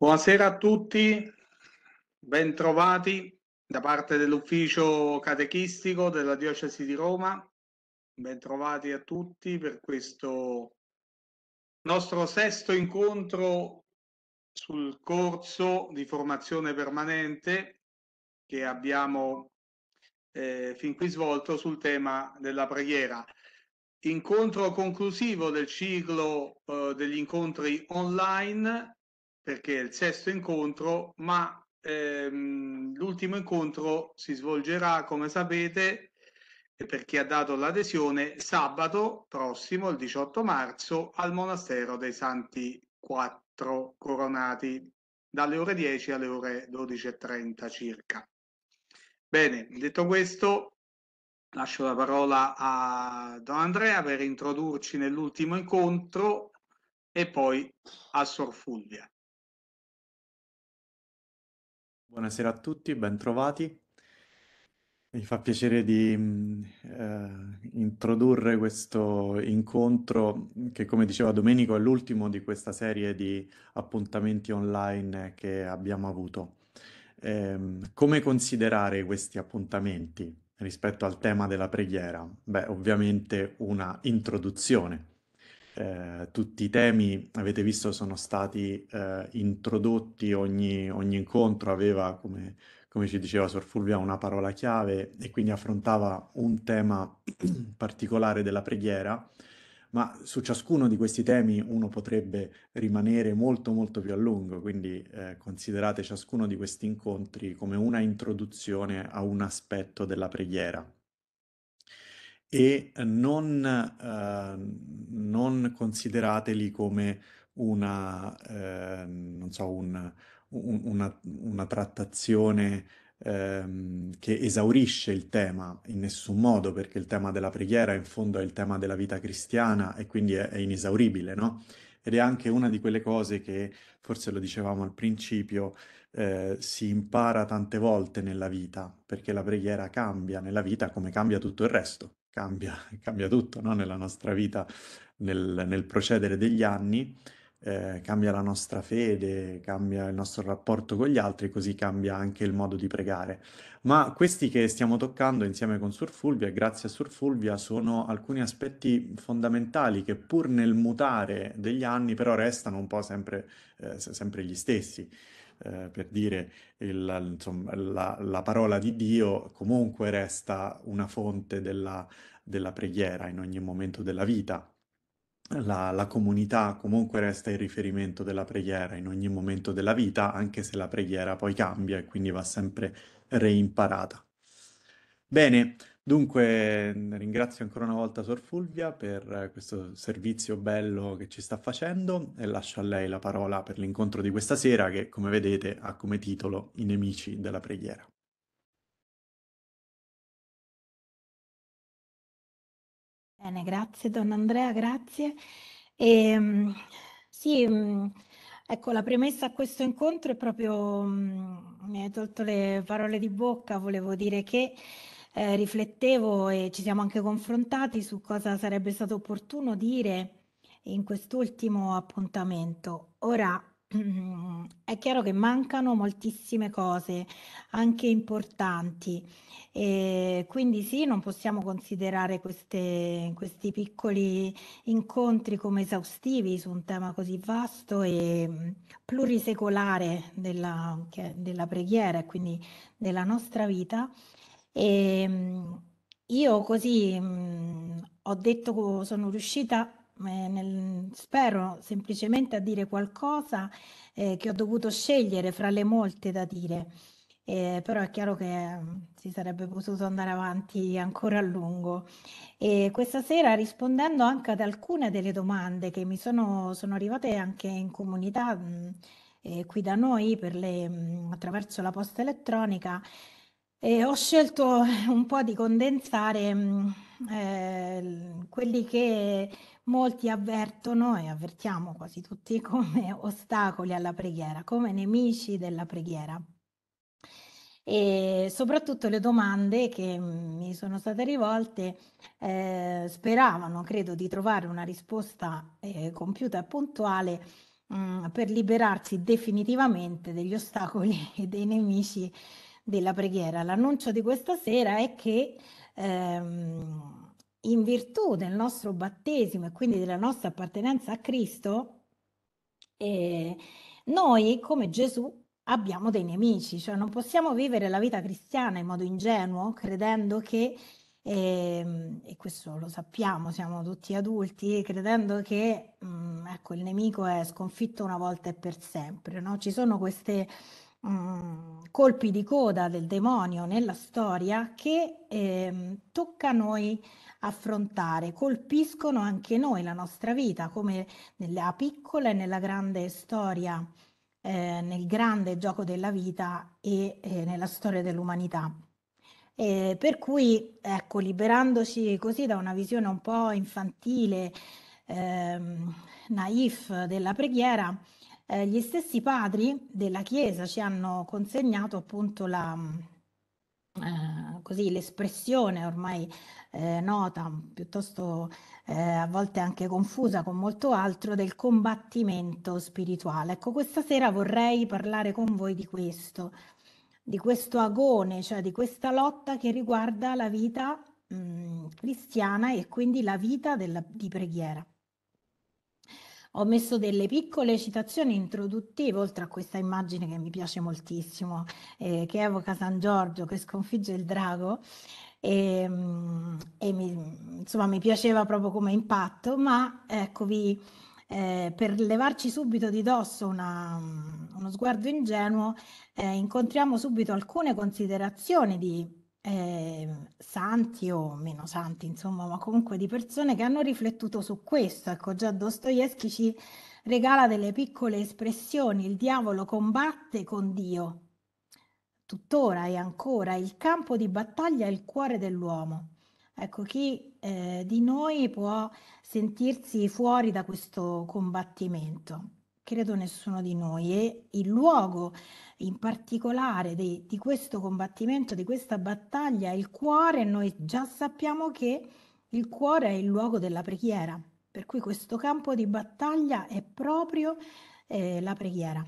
Buonasera a tutti, bentrovati da parte dell'ufficio catechistico della Diocesi di Roma. Bentrovati a tutti per questo nostro sesto incontro sul corso di formazione permanente che abbiamo eh, fin qui svolto sul tema della preghiera. Incontro conclusivo del ciclo eh, degli incontri online perché è il sesto incontro, ma ehm, l'ultimo incontro si svolgerà, come sapete, e per chi ha dato l'adesione, sabato prossimo, il 18 marzo, al Monastero dei Santi Quattro Coronati, dalle ore 10 alle ore 12.30 circa. Bene, detto questo, lascio la parola a Don Andrea per introdurci nell'ultimo incontro e poi a Sor Fulvia. Buonasera a tutti, bentrovati. Mi fa piacere di mm, eh, introdurre questo incontro che, come diceva Domenico, è l'ultimo di questa serie di appuntamenti online che abbiamo avuto. Eh, come considerare questi appuntamenti rispetto al tema della preghiera? Beh, ovviamente una introduzione eh, tutti i temi, avete visto, sono stati eh, introdotti, ogni, ogni, incontro aveva, come, come ci diceva Sor Fulvia, una parola chiave e quindi affrontava un tema particolare della preghiera, ma su ciascuno di questi temi uno potrebbe rimanere molto molto più a lungo, quindi eh, considerate ciascuno di questi incontri come una introduzione a un aspetto della preghiera e non, eh, non considerateli come una, eh, non so, un- un- una, una trattazione ehm, che esaurisce il tema in nessun modo, perché il tema della preghiera in fondo è il tema della vita cristiana e quindi è, è inesauribile, no? Ed è anche una di quelle cose che, forse lo dicevamo al principio, eh, si impara tante volte nella vita, perché la preghiera cambia nella vita come cambia tutto il resto cambia, cambia tutto no? nella nostra vita, nel, nel procedere degli anni, eh, cambia la nostra fede, cambia il nostro rapporto con gli altri, così cambia anche il modo di pregare. Ma questi che stiamo toccando insieme con Surfulvia, grazie a Surfulvia, sono alcuni aspetti fondamentali che pur nel mutare degli anni però restano un po' sempre, eh, sempre gli stessi. Eh, per dire il, insomma, la, la, parola di Dio comunque resta una fonte della, della preghiera in ogni momento della vita. La, la, comunità comunque resta il riferimento della preghiera in ogni momento della vita, anche se la preghiera poi cambia e quindi va sempre reimparata. Bene, Dunque, ringrazio ancora una volta Sor Fulvia per eh, questo servizio bello che ci sta facendo e lascio a lei la parola per l'incontro di questa sera che, come vedete, ha come titolo I nemici della preghiera. Bene, grazie Don Andrea, grazie. E, ehm, sì, mm, ecco, la premessa a questo incontro è proprio, mm, mi hai tolto le parole di bocca, volevo dire che eh, riflettevo e ci siamo anche confrontati su cosa sarebbe stato opportuno dire in quest'ultimo appuntamento. Ora, è chiaro che mancano moltissime cose, anche importanti, e quindi sì, non possiamo considerare queste, questi piccoli incontri come esaustivi su un tema così vasto e mm, plurisecolare della, della preghiera e quindi della nostra vita, e ehm, io così mh, mhmm, ho detto, sono riuscita eh, nel, spero semplicemente a dire qualcosa eh, che ho dovuto scegliere fra le molte da dire, eh, però è chiaro che mhmm, si sarebbe potuto andare avanti ancora a lungo. E questa sera rispondendo anche ad alcune delle domande che mi sono, sono arrivate anche in comunità mh, mhmm, eh, qui da noi le, mh, attraverso la posta elettronica, e ho scelto eh, un po' di condensare mh, mm, eh, quelli che molti avvertono e avvertiamo quasi tutti come ostacoli alla preghiera, come nemici della preghiera. E soprattutto le domande che mm, mi sono state rivolte eh, speravano, credo, di trovare una risposta eh, compiuta e puntuale mh, mm, per liberarsi definitivamente degli ostacoli e dei nemici della preghiera. L'annuncio di questa sera è che ehm, in virtù del nostro battesimo e quindi della nostra appartenenza a Cristo, eh, noi come Gesù abbiamo dei nemici, cioè non possiamo vivere la vita cristiana in modo ingenuo, credendo che, eh, e questo lo sappiamo, siamo tutti adulti, credendo che mh, mm, ecco, il nemico è sconfitto una volta e per sempre. No? Ci sono queste Mm, colpi di coda del demonio nella storia che eh, tocca a noi affrontare, colpiscono anche noi la nostra vita, come nella piccola e nella grande storia, eh, nel grande gioco della vita e eh, nella storia dell'umanità. E per cui, ecco, liberandoci così da una visione un po' infantile, ehm, naif della preghiera, eh, gli stessi padri della Chiesa ci hanno consegnato appunto la, eh, così l'espressione ormai eh, nota, piuttosto eh, a volte anche confusa con molto altro, del combattimento spirituale. Ecco, questa sera vorrei parlare con voi di questo, di questo agone, cioè di questa lotta che riguarda la vita mh, mm, cristiana e quindi la vita della, di preghiera ho messo delle piccole citazioni introduttive, oltre a questa immagine che mi piace moltissimo, eh, che evoca San Giorgio che sconfigge il drago, e, ehm, e mi, insomma mi piaceva proprio come impatto, ma eccovi, eh, per levarci subito di dosso una, uno sguardo ingenuo, eh, incontriamo subito alcune considerazioni di eh, santi o meno santi, insomma, ma comunque di persone che hanno riflettuto su questo. Ecco, già Dostoevsky ci regala delle piccole espressioni, il diavolo combatte con Dio, tuttora e ancora, il campo di battaglia è il cuore dell'uomo. Ecco, chi eh, di noi può sentirsi fuori da questo combattimento? credo nessuno di noi e il luogo in particolare di, di questo combattimento, di questa battaglia, il cuore, noi già sappiamo che il cuore è il luogo della preghiera, per cui questo campo di battaglia è proprio eh, la preghiera.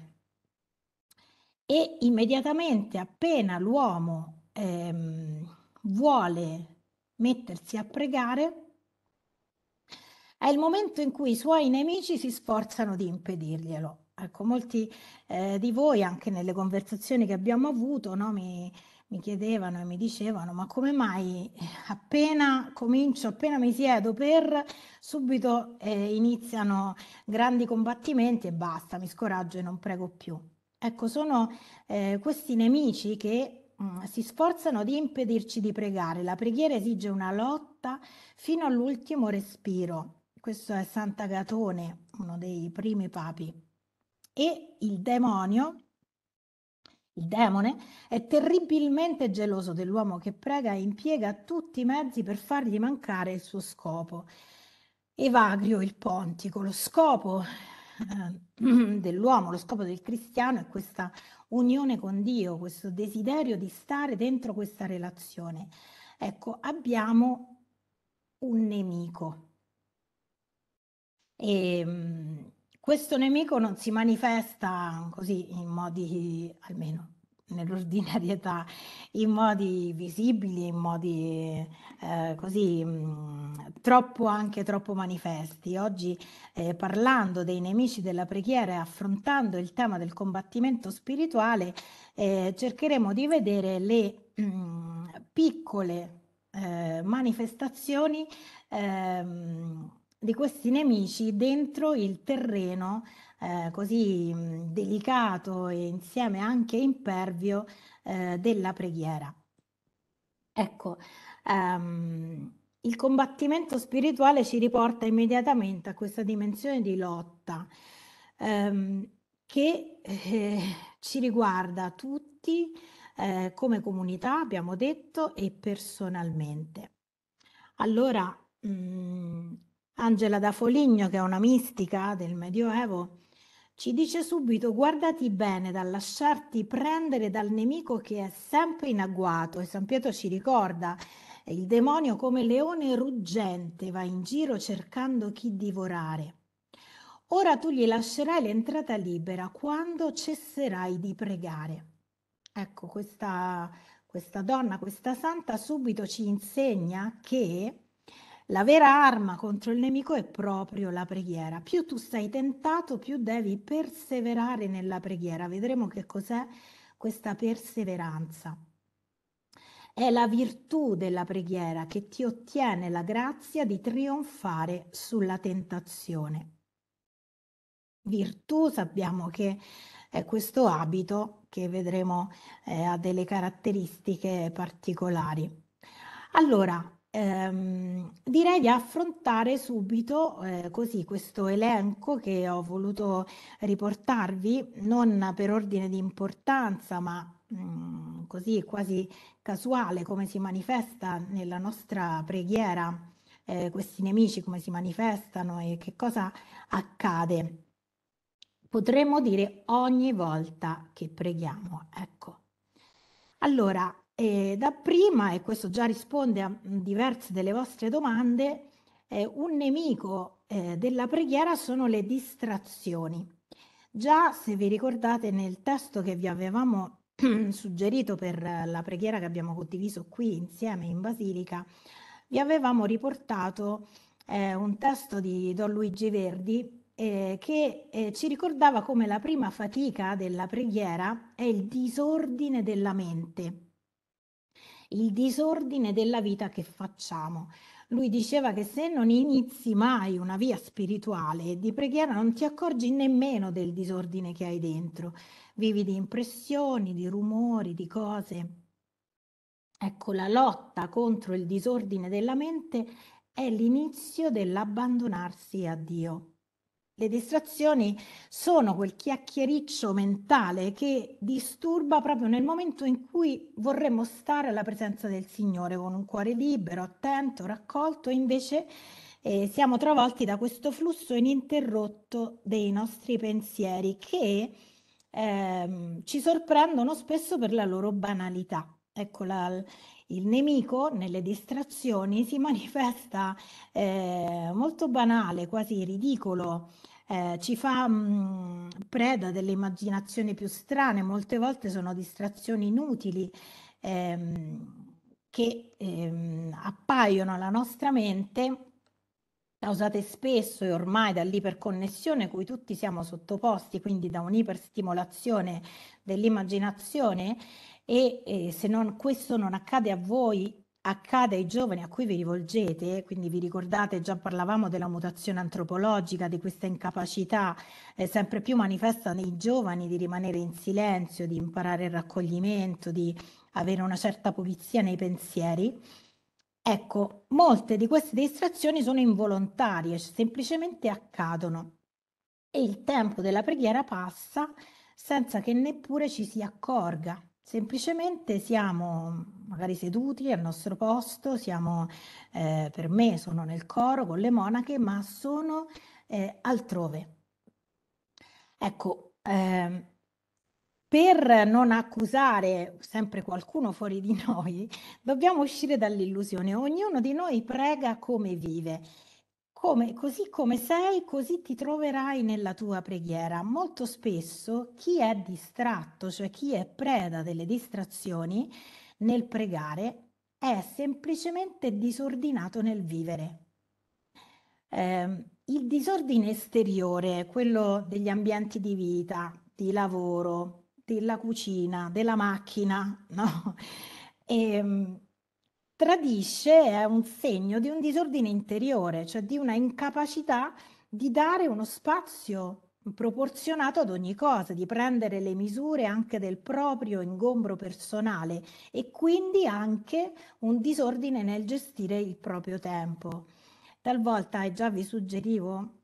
E immediatamente appena l'uomo ehm, vuole mettersi a pregare, è il momento in cui i suoi nemici si sforzano di impedirglielo. Ecco, molti eh, di voi, anche nelle conversazioni che abbiamo avuto, no, mi, mi chiedevano e mi dicevano ma come mai appena comincio, appena mi siedo per, subito eh, iniziano grandi combattimenti e basta, mi scoraggio e non prego più. Ecco, sono eh, questi nemici che mh, mm, si sforzano di impedirci di pregare. La preghiera esige una lotta fino all'ultimo respiro questo è Sant'Agatone, uno dei primi papi, e il demonio, il demone, è terribilmente geloso dell'uomo che prega e impiega tutti i mezzi per fargli mancare il suo scopo. Evagrio il Pontico, lo scopo eh, dell'uomo, lo scopo del cristiano è questa unione con Dio, questo desiderio di stare dentro questa relazione. Ecco, abbiamo un nemico, e, ehm, questo nemico non si manifesta così in modi, almeno nell'ordinarietà, in modi visibili, in modi eh, così mh, mm, troppo anche troppo manifesti. Oggi eh, parlando dei nemici della preghiera e affrontando il tema del combattimento spirituale, eh, cercheremo di vedere le mh, mm, piccole eh, manifestazioni ehm, di questi nemici dentro il terreno eh, così delicato e insieme anche impervio eh, della preghiera. Ecco, um, il combattimento spirituale ci riporta immediatamente a questa dimensione di lotta um, che eh, ci riguarda tutti eh, come comunità, abbiamo detto, e personalmente. Allora, mh, Angela da Foligno, che è una mistica del Medioevo, ci dice subito guardati bene dal lasciarti prendere dal nemico che è sempre in agguato e San Pietro ci ricorda il demonio come leone ruggente va in giro cercando chi divorare. Ora tu gli lascerai l'entrata libera quando cesserai di pregare. Ecco, questa, questa donna, questa santa subito ci insegna che la vera arma contro il nemico è proprio la preghiera. Più tu sei tentato, più devi perseverare nella preghiera. Vedremo che cos'è questa perseveranza. È la virtù della preghiera che ti ottiene la grazia di trionfare sulla tentazione. Virtù sappiamo che è questo abito che vedremo eh, ha delle caratteristiche particolari. Allora, Ehm, direi di affrontare subito eh, così questo elenco che ho voluto riportarvi, non per ordine di importanza, ma mm, così quasi casuale come si manifesta nella nostra preghiera eh, questi nemici, come si manifestano e che cosa accade. Potremmo dire ogni volta che preghiamo, ecco. Allora, eh, da prima, e questo già risponde a mm, diverse delle vostre domande, eh, un nemico eh, della preghiera sono le distrazioni. Già, se vi ricordate, nel testo che vi avevamo suggerito per la preghiera che abbiamo condiviso qui insieme in Basilica, vi avevamo riportato eh, un testo di Don Luigi Verdi eh, che eh, ci ricordava come la prima fatica della preghiera è il disordine della mente il disordine della vita che facciamo. Lui diceva che se non inizi mai una via spirituale di preghiera non ti accorgi nemmeno del disordine che hai dentro, vivi di impressioni, di rumori, di cose. Ecco, la lotta contro il disordine della mente è l'inizio dell'abbandonarsi a Dio. Le distrazioni sono quel chiacchiericcio mentale che disturba proprio nel momento in cui vorremmo stare alla presenza del Signore con un cuore libero, attento, raccolto, invece eh, siamo travolti da questo flusso ininterrotto dei nostri pensieri che ehm, ci sorprendono spesso per la loro banalità. Ecco, la, il nemico nelle distrazioni si manifesta eh, molto banale, quasi ridicolo, eh, ci fa mh, preda delle immaginazioni più strane, molte volte sono distrazioni inutili ehm, che ehm, appaiono alla nostra mente causate spesso e ormai dall'iperconnessione cui tutti siamo sottoposti, quindi da un'iperstimolazione dell'immaginazione e eh, se non, questo non accade a voi accade ai giovani a cui vi rivolgete, quindi vi ricordate, già parlavamo della mutazione antropologica, di questa incapacità eh, sempre più manifesta nei giovani di rimanere in silenzio, di imparare il raccoglimento, di avere una certa pulizia nei pensieri. Ecco, molte di queste distrazioni sono involontarie, semplicemente accadono e il tempo della preghiera passa senza che neppure ci si accorga. Semplicemente siamo magari seduti al nostro posto, siamo, eh, per me sono nel coro con le monache, ma sono eh, altrove. Ecco, eh, per non accusare sempre qualcuno fuori di noi, dobbiamo uscire dall'illusione. Ognuno di noi prega come vive. Come, così come sei, così ti troverai nella tua preghiera. Molto spesso chi è distratto, cioè chi è preda delle distrazioni, nel pregare è semplicemente disordinato nel vivere. Eh, il disordine esteriore, quello degli ambienti di vita, di lavoro, della cucina, della macchina, no? E, ehm, tradisce, è un segno di un disordine interiore, cioè di una incapacità di dare uno spazio proporzionato ad ogni cosa, di prendere le misure anche del proprio ingombro personale e quindi anche un disordine nel gestire il proprio tempo. Talvolta, e già vi suggerivo,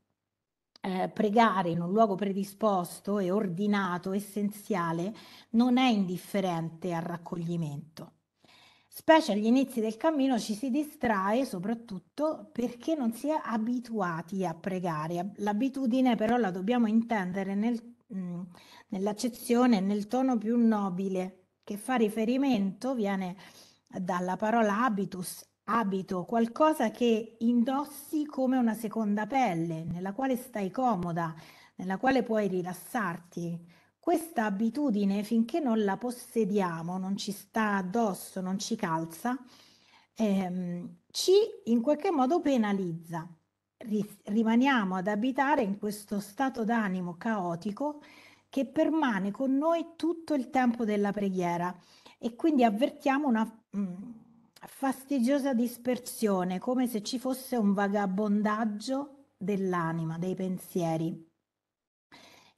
eh, pregare in un luogo predisposto e ordinato, essenziale, non è indifferente al raccoglimento specie agli inizi del cammino, ci si distrae soprattutto perché non si è abituati a pregare. L'abitudine però la dobbiamo intendere nel, mm, nell'accezione, nel tono più nobile, che fa riferimento, viene dalla parola habitus, abito, qualcosa che indossi come una seconda pelle, nella quale stai comoda, nella quale puoi rilassarti. Questa abitudine, finché non la possediamo, non ci sta addosso, non ci calza, ehm, ci in qualche modo penalizza. rimaniamo ad abitare in questo stato d'animo caotico che permane con noi tutto il tempo della preghiera e quindi avvertiamo una mh, mm, fastidiosa dispersione, come se ci fosse un vagabondaggio dell'anima, dei pensieri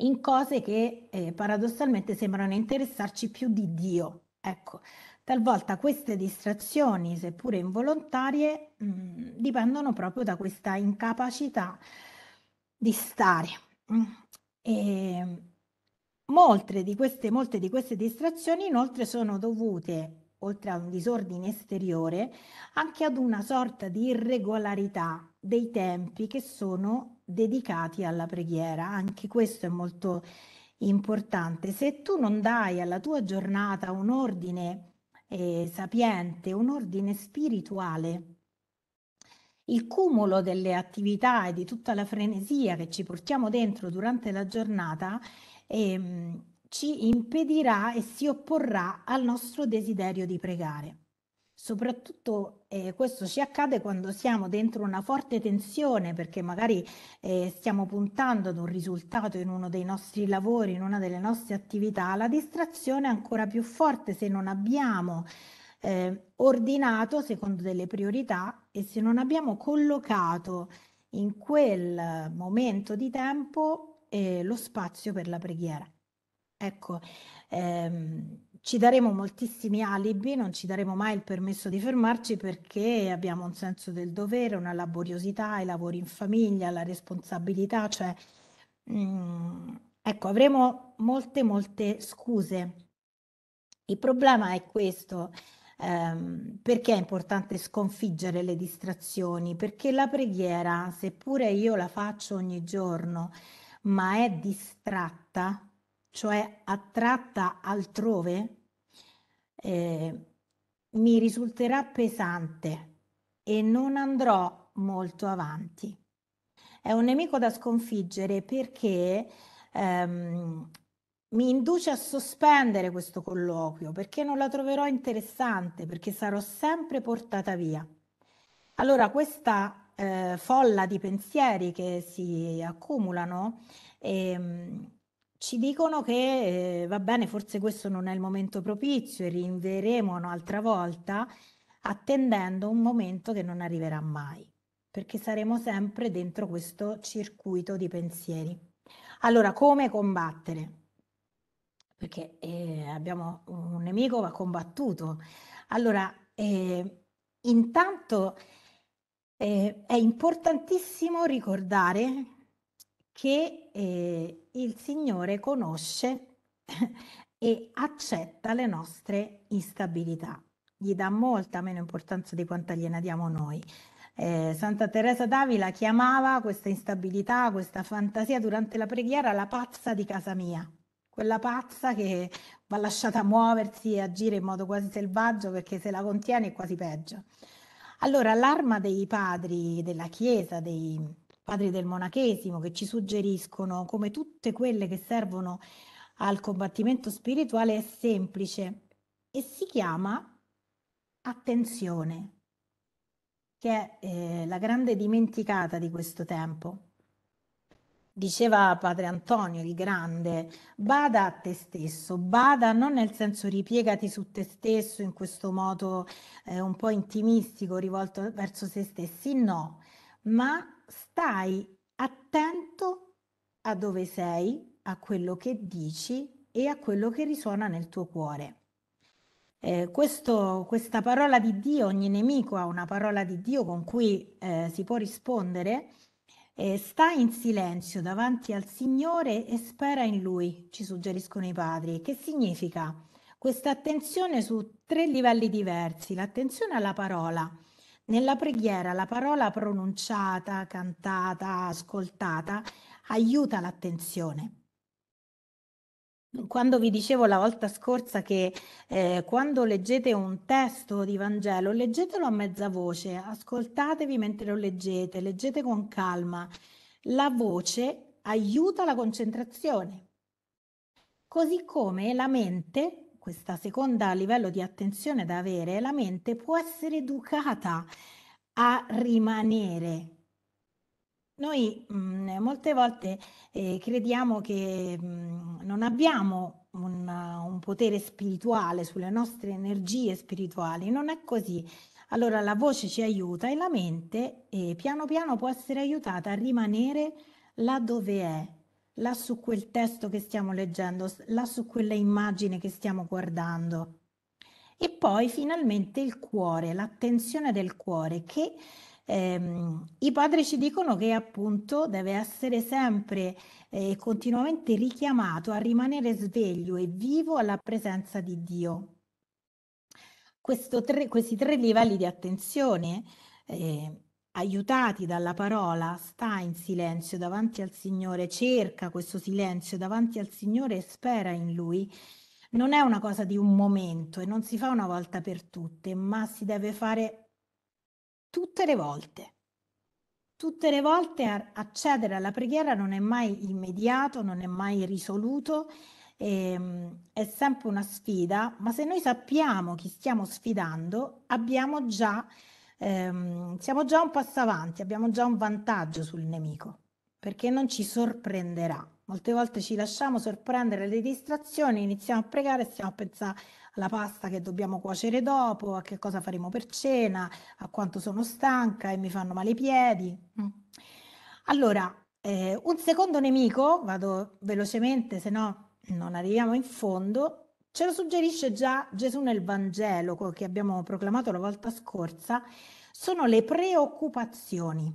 in cose che eh, paradossalmente sembrano interessarci più di Dio. Ecco, talvolta queste distrazioni, seppure involontarie, mh, mm, dipendono proprio da questa incapacità di stare. Mm. E molte di, queste, molte di queste distrazioni inoltre sono dovute, oltre a un disordine esteriore, anche ad una sorta di irregolarità dei tempi che sono dedicati alla preghiera. Anche questo è molto importante. Se tu non dai alla tua giornata un ordine eh, sapiente, un ordine spirituale, il cumulo delle attività e di tutta la frenesia che ci portiamo dentro durante la giornata ehm, ci impedirà e si opporrà al nostro desiderio di pregare. Soprattutto eh, questo ci accade quando siamo dentro una forte tensione perché magari eh, stiamo puntando ad un risultato in uno dei nostri lavori, in una delle nostre attività, la distrazione è ancora più forte se non abbiamo eh, ordinato secondo delle priorità e se non abbiamo collocato in quel momento di tempo eh, lo spazio per la preghiera. Ecco, ehm, ci daremo moltissimi alibi, non ci daremo mai il permesso di fermarci perché abbiamo un senso del dovere, una laboriosità, i lavori in famiglia, la responsabilità, cioè mh, mm, ecco, avremo molte molte scuse. Il problema è questo, ehm, perché è importante sconfiggere le distrazioni? Perché la preghiera, seppure io la faccio ogni giorno, ma è distratta, cioè attratta altrove, eh, mi risulterà pesante e non andrò molto avanti. È un nemico da sconfiggere perché ehm, mi induce a sospendere questo colloquio, perché non la troverò interessante, perché sarò sempre portata via. Allora questa eh, folla di pensieri che si accumulano ehm, ci dicono che eh, va bene, forse questo non è il momento propizio e rinvieremo un'altra volta attendendo un momento che non arriverà mai, perché saremo sempre dentro questo circuito di pensieri. Allora, come combattere? Perché eh, abbiamo un nemico, va combattuto. Allora, eh, intanto eh, è importantissimo ricordare che eh, il Signore conosce e accetta le nostre instabilità, gli dà molta meno importanza di quanta gliene diamo noi. Eh, Santa Teresa d'Avila chiamava questa instabilità, questa fantasia durante la preghiera la pazza di casa mia, quella pazza che va lasciata muoversi e agire in modo quasi selvaggio perché se la contiene è quasi peggio. Allora l'arma dei padri della Chiesa, dei, padri del monachesimo, che ci suggeriscono come tutte quelle che servono al combattimento spirituale è semplice e si chiama attenzione, che è eh, la grande dimenticata di questo tempo. Diceva padre Antonio il Grande, bada a te stesso, bada non nel senso ripiegati su te stesso in questo modo eh, un po' intimistico rivolto verso se stessi, no, ma stai attento a dove sei, a quello che dici e a quello che risuona nel tuo cuore. Eh, questo, questa parola di Dio, ogni nemico ha una parola di Dio con cui eh, si può rispondere. Eh, sta in silenzio davanti al Signore e spera in Lui, ci suggeriscono i padri. Che significa? Questa attenzione su tre livelli diversi, l'attenzione alla parola, nella preghiera la parola pronunciata, cantata, ascoltata aiuta l'attenzione. Quando vi dicevo la volta scorsa che eh, quando leggete un testo di Vangelo, leggetelo a mezza voce, ascoltatevi mentre lo leggete, leggete con calma. La voce aiuta la concentrazione, così come la mente questa seconda livello di attenzione da avere, la mente può essere educata a rimanere. Noi mh, mm, molte volte eh, crediamo che mh, mm, non abbiamo un, un potere spirituale sulle nostre energie spirituali, non è così. Allora la voce ci aiuta e la mente eh, piano piano può essere aiutata a rimanere là dove è, là su quel testo che stiamo leggendo, là su quella immagine che stiamo guardando. E poi finalmente il cuore, l'attenzione del cuore, che ehm, i padri ci dicono che appunto deve essere sempre e eh, continuamente richiamato a rimanere sveglio e vivo alla presenza di Dio. Tre, questi tre livelli di attenzione eh, aiutati dalla parola, sta in silenzio davanti al Signore, cerca questo silenzio davanti al Signore e spera in Lui, non è una cosa di un momento e non si fa una volta per tutte, ma si deve fare tutte le volte. Tutte le volte accedere alla preghiera non è mai immediato, non è mai risoluto, ehm, è sempre una sfida, ma se noi sappiamo chi stiamo sfidando, abbiamo già ehm, siamo già un passo avanti, abbiamo già un vantaggio sul nemico, perché non ci sorprenderà. Molte volte ci lasciamo sorprendere le distrazioni, iniziamo a pregare stiamo a pensare alla pasta che dobbiamo cuocere dopo, a che cosa faremo per cena, a quanto sono stanca e mi fanno male i piedi. Mm. Allora, eh, un secondo nemico, vado velocemente, se no non arriviamo in fondo, Ce lo suggerisce già Gesù nel Vangelo che abbiamo proclamato la volta scorsa, sono le preoccupazioni.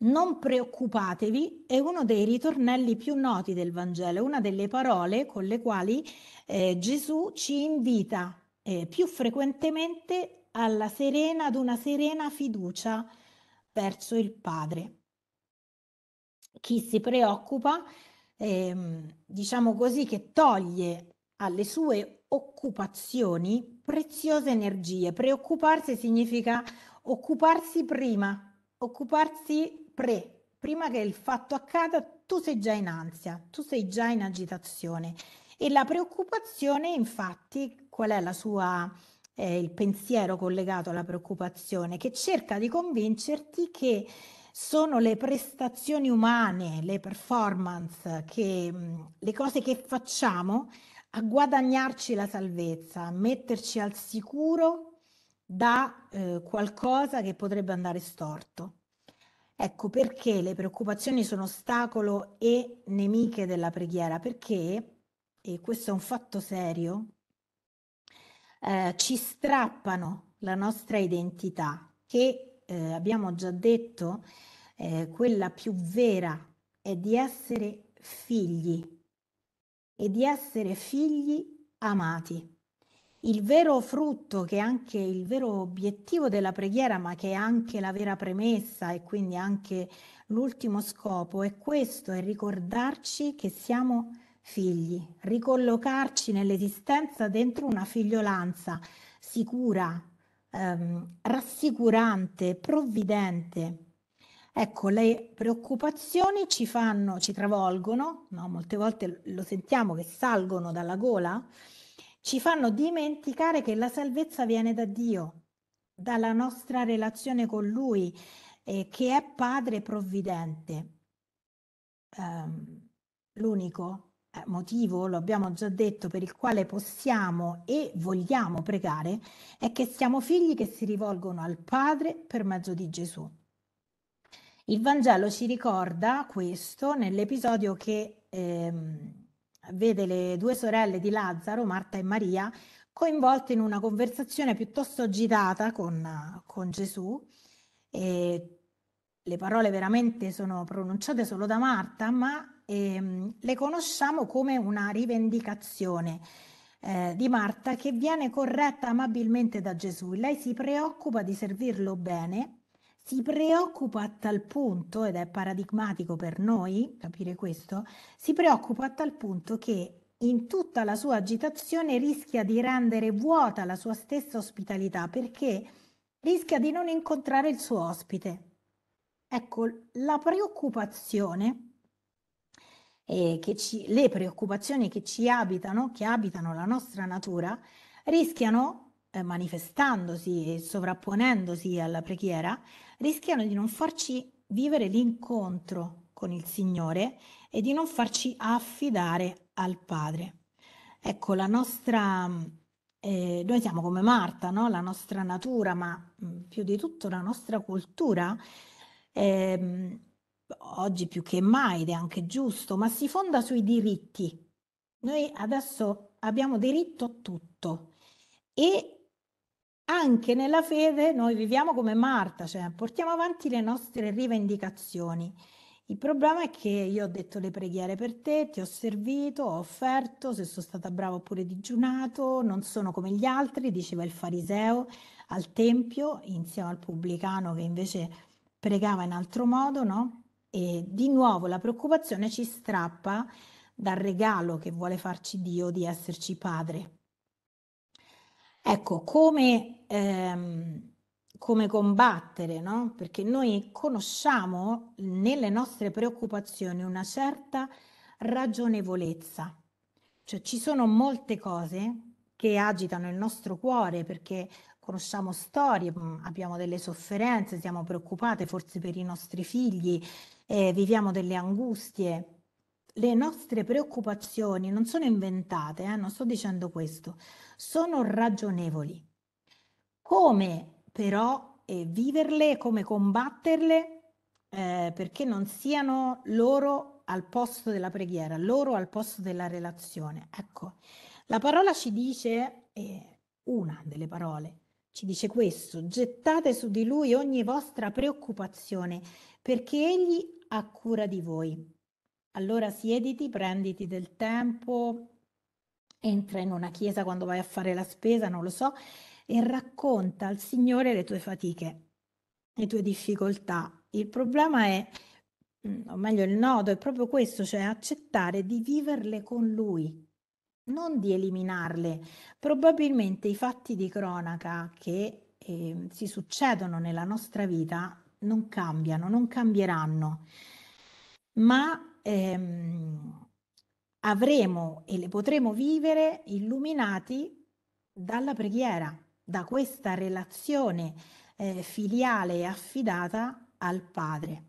Non preoccupatevi è uno dei ritornelli più noti del Vangelo, una delle parole con le quali eh, Gesù ci invita eh, più frequentemente alla serena, ad una serena fiducia verso il Padre. Chi si preoccupa, ehm, diciamo così, che toglie alle sue occupazioni preziose energie. Preoccuparsi significa occuparsi prima, occuparsi pre, prima che il fatto accada, tu sei già in ansia, tu sei già in agitazione. E la preoccupazione, infatti, qual è la sua eh, il pensiero collegato alla preoccupazione che cerca di convincerti che sono le prestazioni umane, le performance, che, le cose che facciamo a guadagnarci la salvezza, a metterci al sicuro da eh, qualcosa che potrebbe andare storto. Ecco perché le preoccupazioni sono ostacolo e nemiche della preghiera, perché, e questo è un fatto serio, eh, ci strappano la nostra identità, che eh, abbiamo già detto, eh, quella più vera è di essere figli e di essere figli amati. Il vero frutto, che è anche il vero obiettivo della preghiera, ma che è anche la vera premessa e quindi anche l'ultimo scopo, è questo, è ricordarci che siamo figli, ricollocarci nell'esistenza dentro una figliolanza sicura, ehm, rassicurante, provvidente Ecco, le preoccupazioni ci fanno, ci travolgono, no? molte volte lo sentiamo che salgono dalla gola, ci fanno dimenticare che la salvezza viene da Dio, dalla nostra relazione con Lui, eh, che è Padre provvidente. Um, l'unico eh, motivo, lo abbiamo già detto, per il quale possiamo e vogliamo pregare è che siamo figli che si rivolgono al Padre per mezzo di Gesù. Il Vangelo ci ricorda questo nell'episodio che ehm, vede le due sorelle di Lazzaro, Marta e Maria, coinvolte in una conversazione piuttosto agitata con, con Gesù. E le parole veramente sono pronunciate solo da Marta, ma ehm, le conosciamo come una rivendicazione eh, di Marta che viene corretta amabilmente da Gesù. Lei si preoccupa di servirlo bene si preoccupa a tal punto, ed è paradigmatico per noi capire questo, si preoccupa a tal punto che in tutta la sua agitazione rischia di rendere vuota la sua stessa ospitalità perché rischia di non incontrare il suo ospite. Ecco, la preoccupazione eh, ci, le preoccupazioni che ci abitano, che abitano la nostra natura, rischiano, eh, manifestandosi e sovrapponendosi alla preghiera, rischiano di non farci vivere l'incontro con il Signore e di non farci affidare al Padre. Ecco, la nostra, eh, noi siamo come Marta, no? la nostra natura, ma mm, più di tutto la nostra cultura, eh, oggi più che mai, ed è anche giusto, ma si fonda sui diritti. Noi adesso abbiamo diritto a tutto e anche nella fede noi viviamo come Marta, cioè portiamo avanti le nostre rivendicazioni. Il problema è che io ho detto le preghiere per te, ti ho servito, ho offerto, se sono stata brava oppure digiunato, non sono come gli altri, diceva il fariseo al tempio, insieme al pubblicano che invece pregava in altro modo, no? E di nuovo la preoccupazione ci strappa dal regalo che vuole farci Dio di esserci padre. Ecco, come, ehm, come combattere, no? Perché noi conosciamo nelle nostre preoccupazioni una certa ragionevolezza, cioè ci sono molte cose che agitano il nostro cuore perché conosciamo storie, mm, abbiamo delle sofferenze, siamo preoccupate forse per i nostri figli, eh, viviamo delle angustie, le nostre preoccupazioni non sono inventate, eh, non sto dicendo questo, sono ragionevoli. Come però eh, viverle, come combatterle eh, perché non siano loro al posto della preghiera, loro al posto della relazione. Ecco, la parola ci dice, eh, una delle parole, ci dice questo, gettate su di lui ogni vostra preoccupazione perché egli ha cura di voi. Allora siediti, prenditi del tempo, entra in una chiesa quando vai a fare la spesa, non lo so, e racconta al Signore le tue fatiche, le tue difficoltà. Il problema è, mm, o meglio il nodo, è proprio questo, cioè accettare di viverle con Lui, non di eliminarle. Probabilmente i fatti di cronaca che eh, si succedono nella nostra vita non cambiano, non cambieranno, ma ehm, avremo e le potremo vivere illuminati dalla preghiera, da questa relazione eh, filiale e affidata al Padre.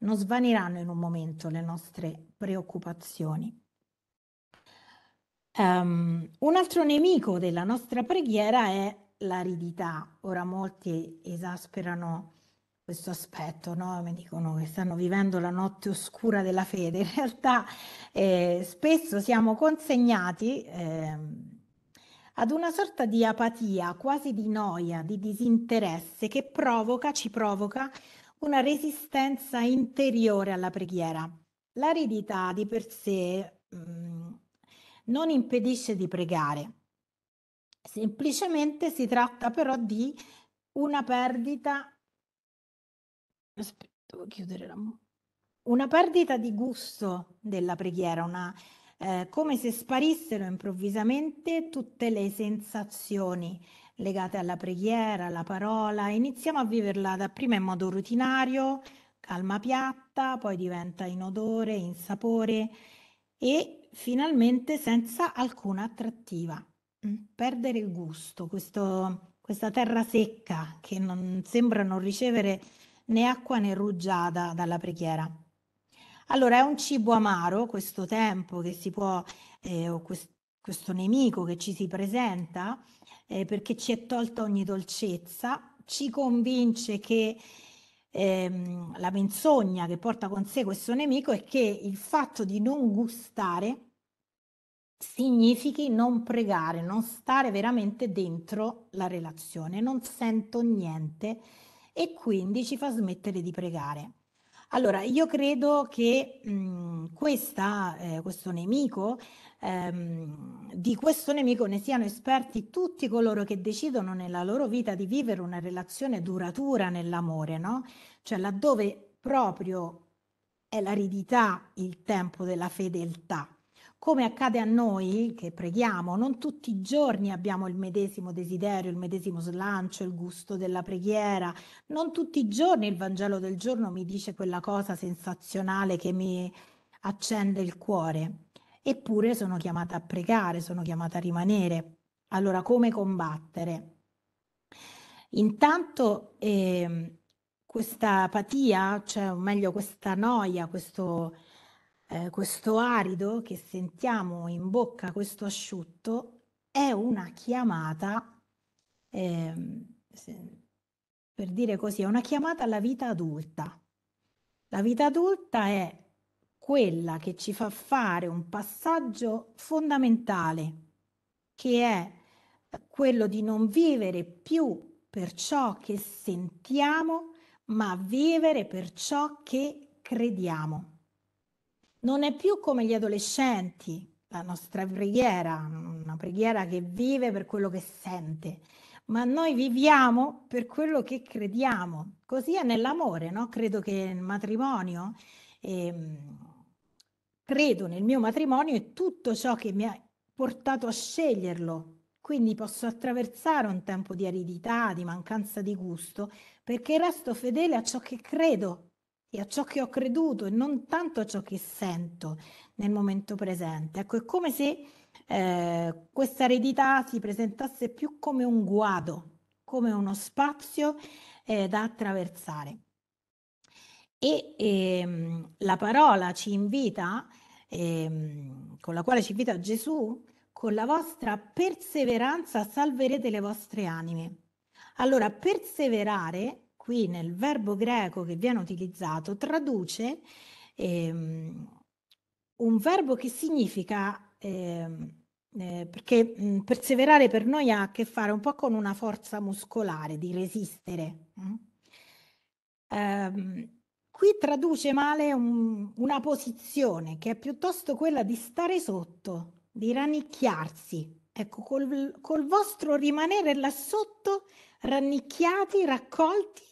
Non svaniranno in un momento le nostre preoccupazioni. Um, un altro nemico della nostra preghiera è l'aridità. Ora molti esasperano questo aspetto, no? mi dicono che stanno vivendo la notte oscura della fede. In realtà eh, spesso siamo consegnati eh, ad una sorta di apatia, quasi di noia, di disinteresse che provoca, ci provoca una resistenza interiore alla preghiera. L'aridità di per sé mh, mm, non impedisce di pregare, semplicemente si tratta però di una perdita Aspetta, devo chiudere la mu- Una perdita di gusto della preghiera, una, eh, come se sparissero improvvisamente tutte le sensazioni legate alla preghiera, alla parola. Iniziamo a viverla dapprima in modo rutinario, calma piatta, poi diventa in odore, in sapore e finalmente senza alcuna attrattiva. Mm, perdere il gusto, questo, questa terra secca che non, sembra non ricevere né acqua né rugiada dalla preghiera. Allora è un cibo amaro questo tempo che si può, eh, quest- questo nemico che ci si presenta, eh, perché ci è tolta ogni dolcezza, ci convince che ehm, la menzogna che porta con sé questo nemico è che il fatto di non gustare significhi non pregare, non stare veramente dentro la relazione, non sento niente e quindi ci fa smettere di pregare. Allora, io credo che mh, mhmm, questa, eh, questo nemico, ehm, di questo nemico ne siano esperti tutti coloro che decidono nella loro vita di vivere una relazione duratura nell'amore, no? Cioè laddove proprio è l'aridità il tempo della fedeltà come accade a noi che preghiamo, non tutti i giorni abbiamo il medesimo desiderio, il medesimo slancio, il gusto della preghiera, non tutti i giorni il Vangelo del giorno mi dice quella cosa sensazionale che mi accende il cuore, eppure sono chiamata a pregare, sono chiamata a rimanere. Allora come combattere? Intanto eh, questa apatia, cioè, o meglio questa noia, questo eh, questo arido che sentiamo in bocca, questo asciutto, è una chiamata, eh, per dire così, è una chiamata alla vita adulta. La vita adulta è quella che ci fa fare un passaggio fondamentale, che è quello di non vivere più per ciò che sentiamo, ma vivere per ciò che crediamo. Non è più come gli adolescenti, la nostra preghiera, una preghiera che vive per quello che sente, ma noi viviamo per quello che crediamo. Così è nell'amore, no? Credo che il matrimonio, ehm, credo nel mio matrimonio e tutto ciò che mi ha portato a sceglierlo. Quindi posso attraversare un tempo di aridità, di mancanza di gusto, perché resto fedele a ciò che credo e a ciò che ho creduto e non tanto a ciò che sento nel momento presente. Ecco, è come se eh, questa eredità si presentasse più come un guado, come uno spazio eh, da attraversare. E ehm, la parola ci invita, ehm, con la quale ci invita Gesù, con la vostra perseveranza salverete le vostre anime. Allora, perseverare qui nel verbo greco che viene utilizzato traduce ehm, un verbo che significa, ehm, eh, perché mh, mm, perseverare per noi ha a che fare un po' con una forza muscolare, di resistere. Mm? Ehm, qui traduce male un, una posizione che è piuttosto quella di stare sotto, di rannicchiarsi. Ecco, col, col vostro rimanere là sotto, rannicchiati, raccolti,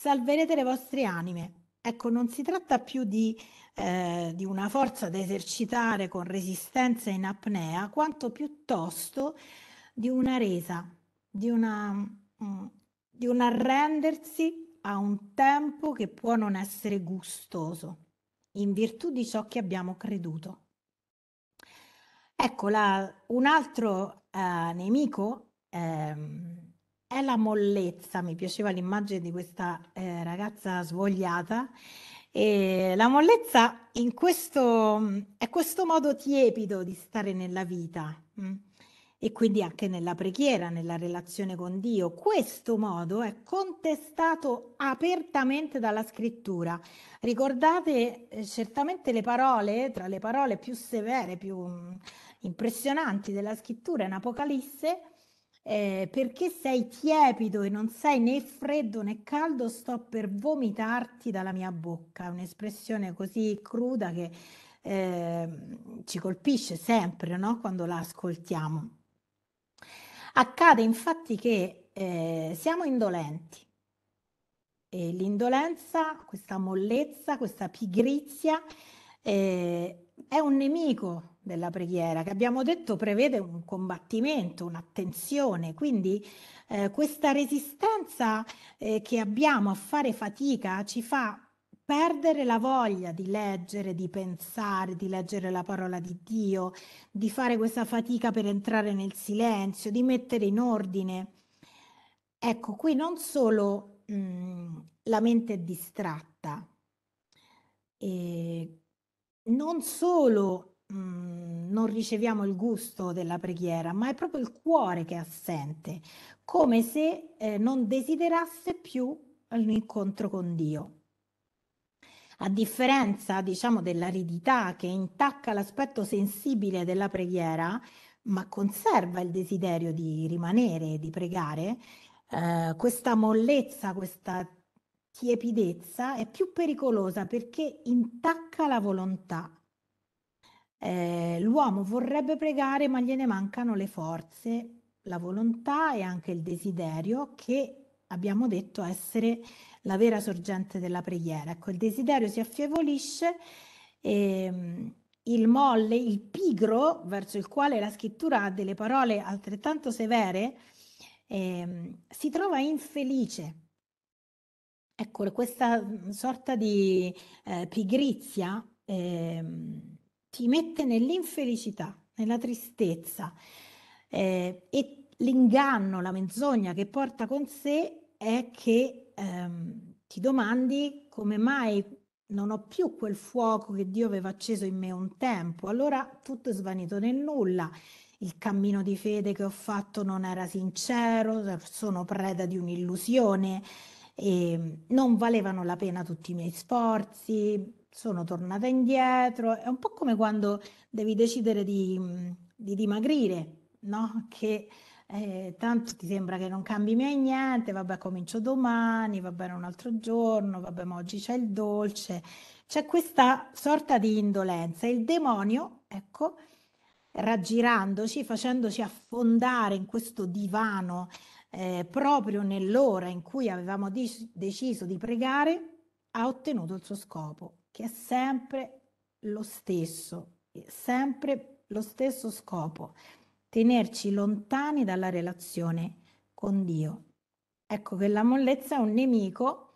salverete le vostre anime. Ecco, non si tratta più di, eh, di una forza da esercitare con resistenza in apnea, quanto piuttosto di una resa, di, una, mh, mm, di un arrendersi a un tempo che può non essere gustoso, in virtù di ciò che abbiamo creduto. Ecco, la, un altro eh, nemico eh, è la mollezza, mi piaceva l'immagine di questa eh, ragazza svogliata. E la mollezza in questo, è questo modo tiepido di stare nella vita mm? e quindi anche nella preghiera, nella relazione con Dio. Questo modo è contestato apertamente dalla scrittura. Ricordate eh, certamente le parole, tra le parole più severe, più mh, mm, impressionanti della scrittura in Apocalisse, eh, perché sei tiepido e non sei né freddo né caldo, sto per vomitarti dalla mia bocca. Un'espressione così cruda che eh, ci colpisce sempre no? quando la ascoltiamo. Accade infatti che eh, siamo indolenti e l'indolenza, questa mollezza, questa pigrizia eh, è un nemico della preghiera, che abbiamo detto prevede un combattimento, un'attenzione, quindi eh, questa resistenza eh, che abbiamo a fare fatica ci fa perdere la voglia di leggere, di pensare, di leggere la parola di Dio, di fare questa fatica per entrare nel silenzio, di mettere in ordine. Ecco, qui non solo mh, mm, la mente è distratta, e non solo mh, mhmm, non riceviamo il gusto della preghiera, ma è proprio il cuore che è assente, come se eh, non desiderasse più un incontro con Dio. A differenza, diciamo, dell'aridità che intacca l'aspetto sensibile della preghiera, ma conserva il desiderio di rimanere, di pregare, eh, questa mollezza, questa tiepidezza è più pericolosa perché intacca la volontà. Eh, l'uomo vorrebbe pregare ma gliene mancano le forze, la volontà e anche il desiderio che abbiamo detto essere la vera sorgente della preghiera. Ecco, il desiderio si affievolisce e ehm, il molle, il pigro verso il quale la scrittura ha delle parole altrettanto severe, eh, si trova infelice ecco, questa mm, sorta di eh, pigrizia eh, ti mette nell'infelicità, nella tristezza eh, e l'inganno, la menzogna che porta con sé è che ehm, ti domandi come mai non ho più quel fuoco che Dio aveva acceso in me un tempo, allora tutto è svanito nel nulla. Il cammino di fede che ho fatto non era sincero, sono preda di un'illusione, e ehm, non valevano la pena tutti i miei sforzi, sono tornata indietro. È un po' come quando devi decidere di, di dimagrire, no? Che eh, tanto ti sembra che non cambi mai niente, vabbè comincio domani, va bene un altro giorno, vabbè ma oggi c'è il dolce, c'è questa sorta di indolenza. Il demonio, ecco, raggirandoci, facendoci affondare in questo divano eh, proprio nell'ora in cui avevamo deciso di pregare, ha ottenuto il suo scopo, che è sempre lo stesso, sempre lo stesso scopo, tenerci lontani dalla relazione con Dio. Ecco che la mollezza è un nemico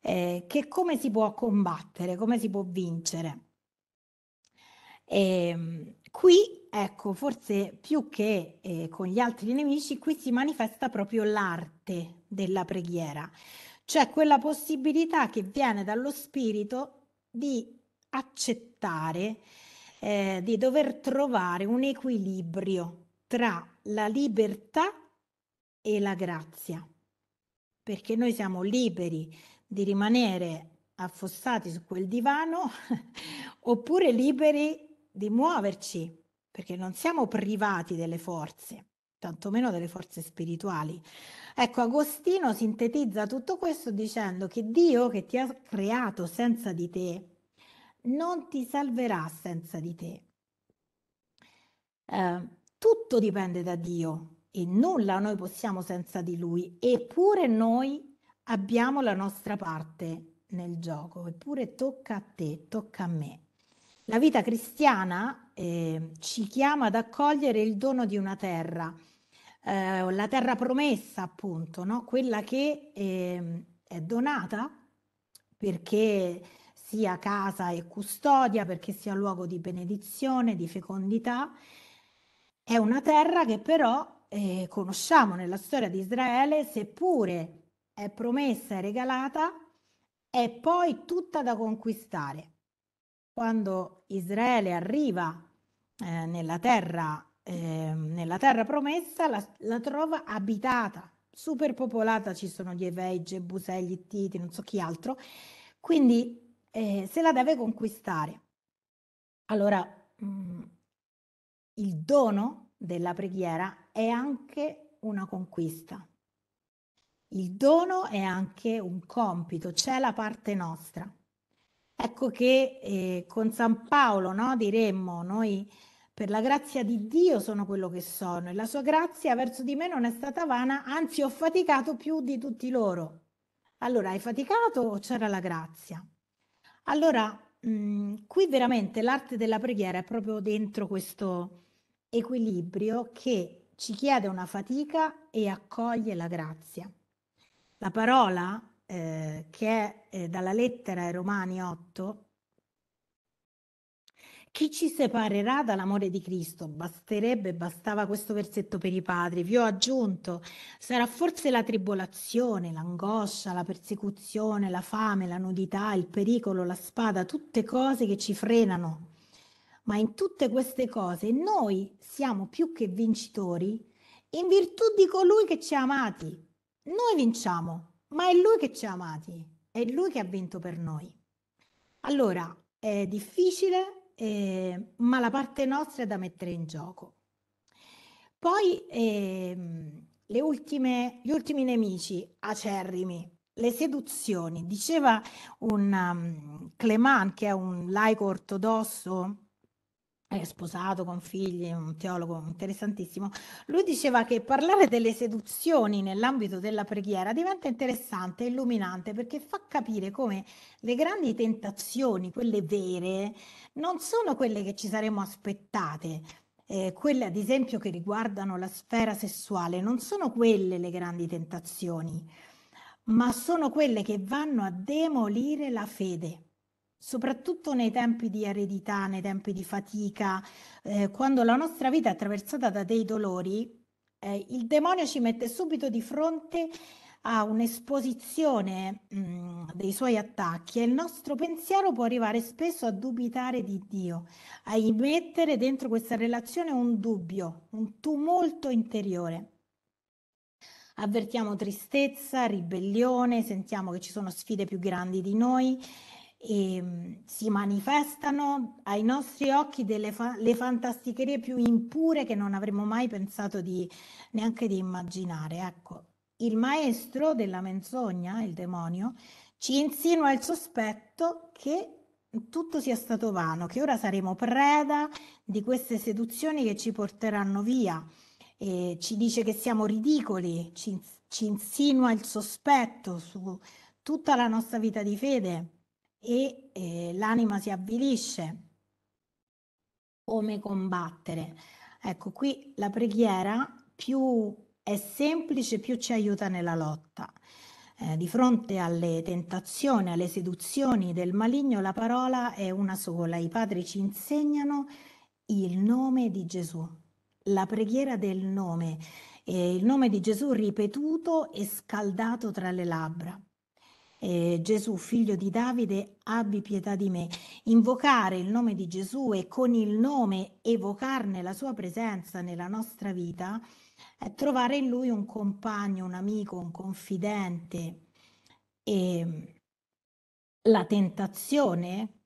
eh, che come si può combattere, come si può vincere. E, ehm, Qui, ecco, forse più che eh, con gli altri nemici, qui si manifesta proprio l'arte della preghiera, cioè quella possibilità che viene dallo spirito di accettare, eh, di dover trovare un equilibrio tra la libertà e la grazia, perché noi siamo liberi di rimanere affossati su quel divano oppure liberi di muoverci, perché non siamo privati delle forze, tantomeno delle forze spirituali. Ecco, Agostino sintetizza tutto questo dicendo che Dio che ti ha creato senza di te non ti salverà senza di te. Eh, tutto dipende da Dio e nulla noi possiamo senza di Lui, eppure noi abbiamo la nostra parte nel gioco, eppure tocca a te, tocca a me. La vita cristiana eh, ci chiama ad accogliere il dono di una terra, eh, la terra promessa appunto, no? quella che eh, è donata perché sia casa e custodia, perché sia luogo di benedizione, di fecondità. È una terra che però eh, conosciamo nella storia di Israele, seppure è promessa e regalata, è poi tutta da conquistare quando Israele arriva eh, nella, terra, eh, nella, terra, promessa, la, la trova abitata, superpopolata, ci sono gli Evei, Gebusei, gli Titi, non so chi altro, quindi eh, se la deve conquistare. Allora, mh, mm, il dono della preghiera è anche una conquista. Il dono è anche un compito, c'è la parte nostra. Ecco che eh, con San Paolo no, diremmo noi per la grazia di Dio sono quello che sono e la sua grazia verso di me non è stata vana, anzi ho faticato più di tutti loro. Allora hai faticato o c'era la grazia? Allora mh, mm, qui veramente l'arte della preghiera è proprio dentro questo equilibrio che ci chiede una fatica e accoglie la grazia. La parola eh, che è eh, dalla lettera ai Romani 8, chi ci separerà dall'amore di Cristo? Basterebbe, bastava questo versetto per i padri. Vi ho aggiunto, sarà forse la tribolazione, l'angoscia, la persecuzione, la fame, la nudità, il pericolo, la spada, tutte cose che ci frenano. Ma in tutte queste cose noi siamo più che vincitori in virtù di colui che ci ha amati. Noi vinciamo, ma è lui che ci ha amati, è lui che ha vinto per noi. Allora, è difficile, eh, ma la parte nostra è da mettere in gioco. Poi ehm, ultime, gli ultimi nemici acerrimi, le seduzioni. Diceva un um, Cleman, che è un laico ortodosso, è sposato con figli, è un teologo interessantissimo, lui diceva che parlare delle seduzioni nell'ambito della preghiera diventa interessante, illuminante, perché fa capire come le grandi tentazioni, quelle vere, non sono quelle che ci saremmo aspettate, eh, quelle ad esempio che riguardano la sfera sessuale, non sono quelle le grandi tentazioni, ma sono quelle che vanno a demolire la fede soprattutto nei tempi di eredità, nei tempi di fatica, eh, quando la nostra vita è attraversata da dei dolori, eh, il demonio ci mette subito di fronte a un'esposizione mh, mm, dei suoi attacchi e il nostro pensiero può arrivare spesso a dubitare di Dio, a immettere dentro questa relazione un dubbio, un tumulto interiore. Avvertiamo tristezza, ribellione, sentiamo che ci sono sfide più grandi di noi e ehm, si manifestano ai nostri occhi delle fa- le fantasticherie più impure che non avremmo mai pensato di, neanche di immaginare. Ecco, il maestro della menzogna, il demonio, ci insinua il sospetto che tutto sia stato vano, che ora saremo preda di queste seduzioni che ci porteranno via. E ci dice che siamo ridicoli, ci, ci insinua il sospetto su tutta la nostra vita di fede e eh, l'anima si avvilisce. Come combattere? Ecco, qui la preghiera più è semplice, più ci aiuta nella lotta. Eh, di fronte alle tentazioni, alle seduzioni del maligno, la parola è una sola. I padri ci insegnano il nome di Gesù, la preghiera del nome, eh, il nome di Gesù ripetuto e scaldato tra le labbra eh, Gesù figlio di Davide abbi pietà di me. Invocare il nome di Gesù e con il nome evocarne la sua presenza nella nostra vita è eh, trovare in lui un compagno, un amico, un confidente. E ehm, la tentazione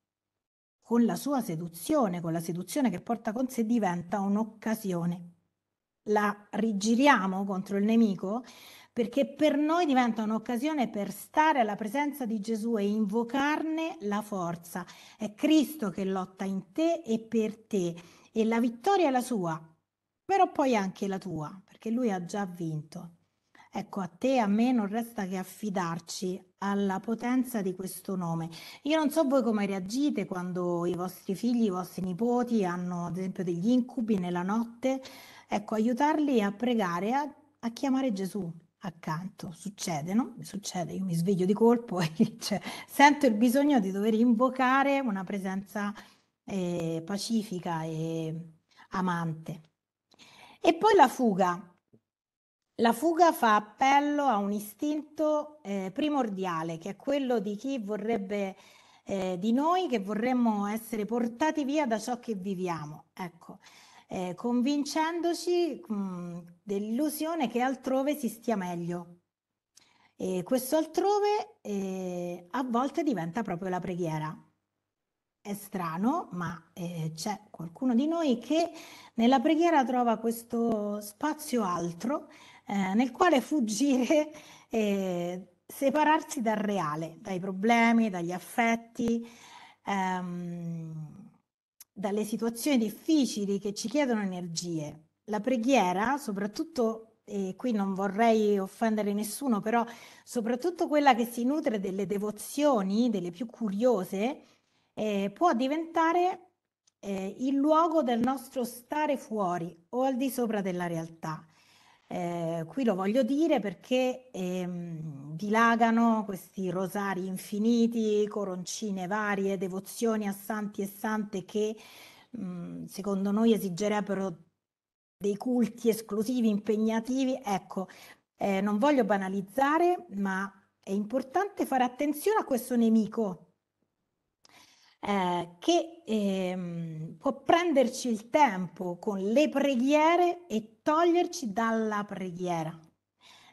con la sua seduzione, con la seduzione che porta con sé, diventa un'occasione. La rigiriamo contro il nemico perché per noi diventa un'occasione per stare alla presenza di Gesù e invocarne la forza. È Cristo che lotta in te e per te e la vittoria è la sua, però poi anche la tua, perché lui ha già vinto. Ecco, a te, e a me non resta che affidarci alla potenza di questo nome. Io non so voi come reagite quando i vostri figli, i vostri nipoti hanno ad esempio degli incubi nella notte. Ecco, aiutarli a pregare, a, a chiamare Gesù, accanto. Succede, no? succede, io mi sveglio di colpo e cioè, sento il bisogno di dover invocare una presenza eh, pacifica e amante. E poi la fuga. La fuga fa appello a un istinto eh, primordiale, che è quello di chi vorrebbe, eh, di noi che vorremmo essere portati via da ciò che viviamo. Ecco, eh, convincendoci dell'illusione che altrove si stia meglio. E questo altrove eh, a volte diventa proprio la preghiera. È strano, ma eh, c'è qualcuno di noi che nella preghiera trova questo spazio altro eh, nel quale fuggire e eh, separarsi dal reale, dai problemi, dagli affetti. Ehm, dalle situazioni difficili che ci chiedono energie. La preghiera, soprattutto, e qui non vorrei offendere nessuno, però soprattutto quella che si nutre delle devozioni, delle più curiose, eh, può diventare eh, il luogo del nostro stare fuori o al di sopra della realtà. Eh, qui lo voglio dire perché ehm, dilagano questi rosari infiniti, coroncine varie, devozioni a santi e sante che mh, mm, secondo noi esigerebbero dei culti esclusivi, impegnativi. Ecco, eh, non voglio banalizzare, ma è importante fare attenzione a questo nemico eh, che ehm, può prenderci il tempo con le preghiere e toglierci dalla preghiera.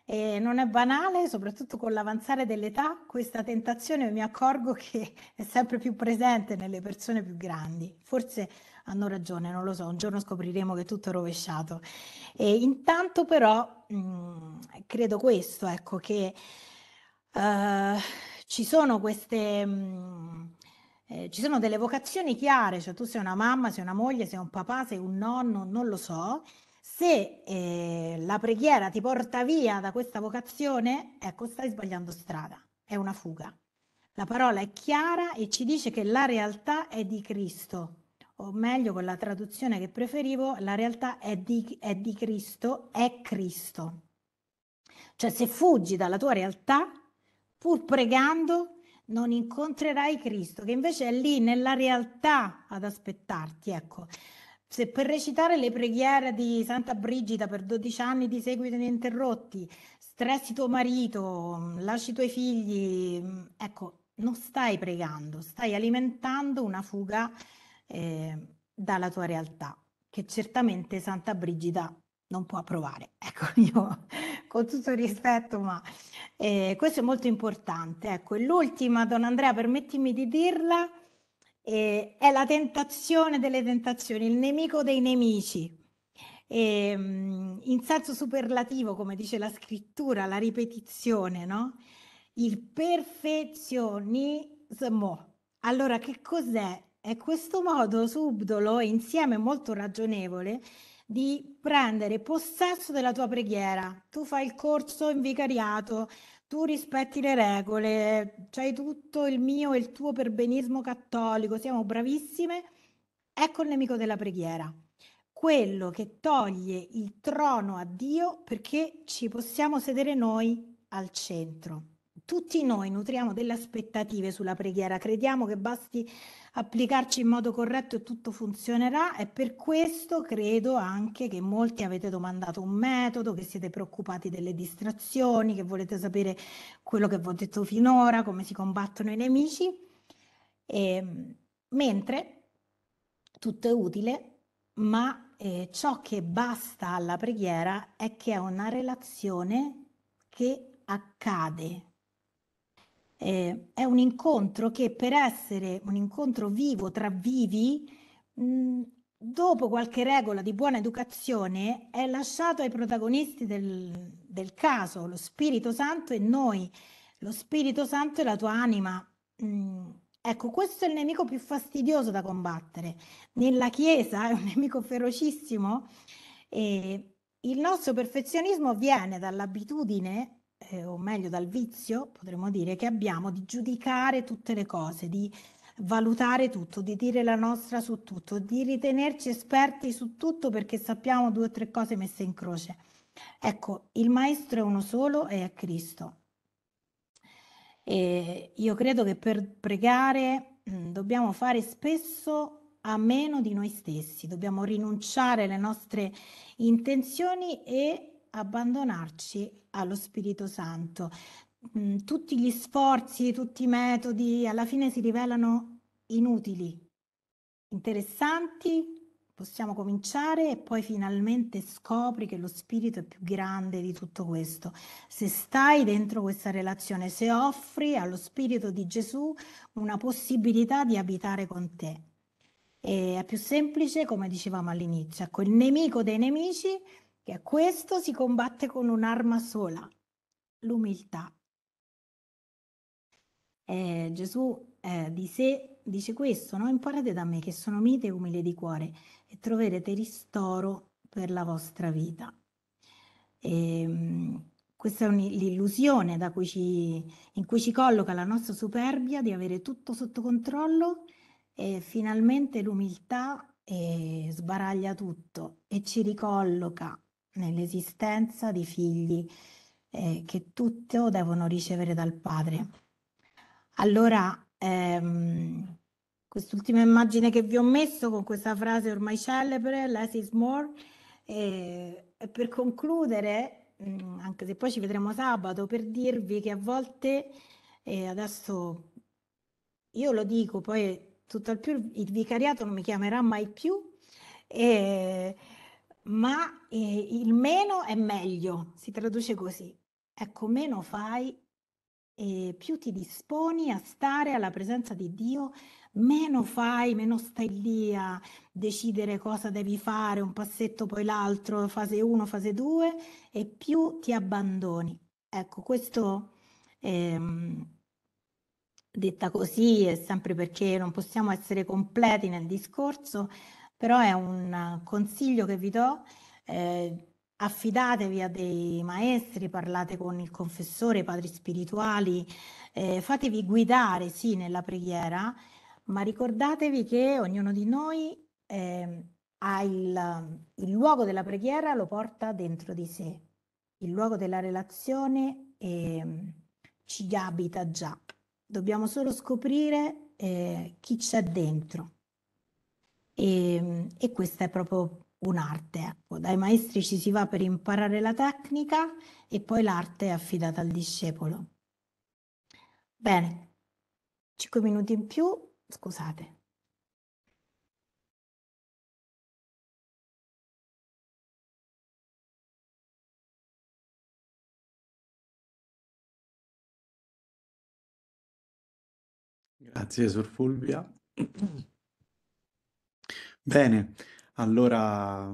E non è banale, soprattutto con l'avanzare dell'età, questa tentazione mi accorgo che è sempre più presente nelle persone più grandi. Forse hanno ragione, non lo so, un giorno scopriremo che tutto è rovesciato. E intanto però mh, mm, credo questo, ecco, che uh, ci sono queste... Mh, mm, eh, ci sono delle vocazioni chiare, cioè tu sei una mamma, sei una moglie, sei un papà, sei un nonno, non lo so. Se eh, la preghiera ti porta via da questa vocazione, ecco, stai sbagliando strada, è una fuga. La parola è chiara e ci dice che la realtà è di Cristo, o meglio, con la traduzione che preferivo, la realtà è di, è di Cristo, è Cristo. Cioè se fuggi dalla tua realtà, pur pregando, non incontrerai Cristo, che invece è lì nella realtà ad aspettarti. Ecco, se per recitare le preghiere di Santa Brigida per 12 anni di seguito ininterrotti, stressi tuo marito, lasci i tuoi figli, ecco, non stai pregando, stai alimentando una fuga eh, dalla tua realtà, che certamente Santa Brigida non può approvare. Ecco, io con tutto rispetto, ma eh, questo è molto importante. Ecco, l'ultima, Don Andrea, permettimi di dirla, eh, è la tentazione delle tentazioni, il nemico dei nemici. E, ehm, in senso superlativo, come dice la scrittura, la ripetizione, no? Il perfezionismo. Allora, che cos'è? È questo modo subdolo e insieme molto ragionevole di prendere possesso della tua preghiera. Tu fai il corso in vicariato, tu rispetti le regole, c'hai tutto il mio e il tuo perbenismo cattolico, siamo bravissime. Ecco il nemico della preghiera, quello che toglie il trono a Dio perché ci possiamo sedere noi al centro tutti noi nutriamo delle aspettative sulla preghiera, crediamo che basti applicarci in modo corretto e tutto funzionerà e per questo credo anche che molti avete domandato un metodo, che siete preoccupati delle distrazioni, che volete sapere quello che vi ho detto finora, come si combattono i nemici, e, ehm, mentre tutto è utile, ma eh, ciò che basta alla preghiera è che è una relazione che accade eh, è un incontro che per essere un incontro vivo tra vivi, mh, dopo qualche regola di buona educazione, è lasciato ai protagonisti del, del caso, lo Spirito Santo e noi, lo Spirito Santo e la tua anima. Mh, Ecco, questo è il nemico più fastidioso da combattere. Nella Chiesa è un nemico ferocissimo e il nostro perfezionismo viene dall'abitudine eh, o meglio dal vizio, potremmo dire, che abbiamo di giudicare tutte le cose, di valutare tutto, di dire la nostra su tutto, di ritenerci esperti su tutto perché sappiamo due o tre cose messe in croce. Ecco, il maestro è uno solo e è Cristo. E io credo che per pregare mm, dobbiamo fare spesso a meno di noi stessi, dobbiamo rinunciare alle nostre intenzioni e abbandonarci allo Spirito Santo. Mm, tutti gli sforzi, tutti i metodi alla fine si rivelano inutili, interessanti, possiamo cominciare e poi finalmente scopri che lo spirito è più grande di tutto questo. Se stai dentro questa relazione, se offri allo spirito di Gesù una possibilità di abitare con te. E è più semplice, come dicevamo all'inizio, ecco, il nemico dei nemici che questo si combatte con un'arma sola, l'umiltà. Eh, Gesù eh, di sé dice questo, no? imparate da me che sono mite e umile di cuore e troverete ristoro per la vostra vita. E, ehm, questa è l'illusione in cui ci colloca la nostra superbia di avere tutto sotto controllo e finalmente l'umiltà eh, sbaraglia tutto e ci ricolloca nell'esistenza di figli eh, che tutto devono ricevere dal padre. Allora, ehm, quest'ultima immagine che vi ho messo con questa frase ormai celebre, less is more, eh, e per concludere, mh, mm, anche se poi ci vedremo sabato, per dirvi che a volte, eh, adesso io lo dico, poi tutto al più il vicariato non mi chiamerà mai più, e eh, ma eh, il meno è meglio, si traduce così. Ecco, meno fai e più ti disponi a stare alla presenza di Dio, meno fai, meno stai lì a decidere cosa devi fare, un passetto poi l'altro, fase 1, fase 2, e più ti abbandoni. Ecco, questo ehm, detta così è sempre perché non possiamo essere completi nel discorso, però è un consiglio che vi do. Eh, affidatevi a dei maestri, parlate con il confessore, i padri spirituali, eh, fatevi guidare sì nella preghiera, ma ricordatevi che ognuno di noi eh, ha il, il luogo della preghiera, lo porta dentro di sé, il luogo della relazione eh, ci abita già. Dobbiamo solo scoprire eh, chi c'è dentro e, ehm, e questa è proprio un'arte. Ecco. Dai maestri ci si va per imparare la tecnica e poi l'arte è affidata al discepolo. Bene, 5 minuti in più, scusate. Grazie Sor Fulvia. Bene, allora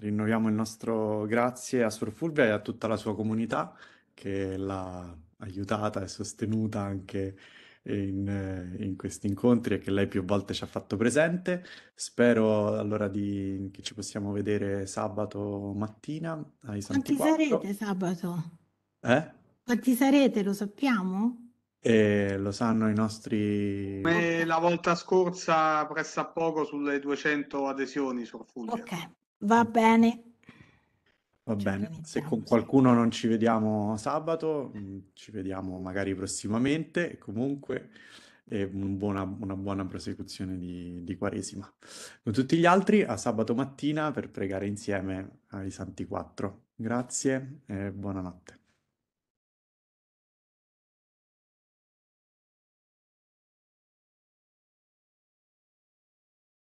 rinnoviamo il nostro grazie a Sor Fulvia e a tutta la sua comunità che l'ha aiutata e sostenuta anche in, eh, in questi incontri e che lei più volte ci ha fatto presente. Spero allora di- che ci possiamo vedere sabato mattina ai Santi Quanti Quattro. sarete sabato? Eh? Quanti sarete? Lo sappiamo? E lo sanno i nostri... Come la volta scorsa, presso a poco, sulle 200 adesioni su Fulvia. Ok, va bene. Va ci cioè, bene, se con qualcuno non ci vediamo sabato, mm, ci vediamo magari prossimamente. Comunque, un buona, una buona prosecuzione di, di, Quaresima. Con tutti gli altri, a sabato mattina per pregare insieme ai Santi Quattro. Grazie e buonanotte.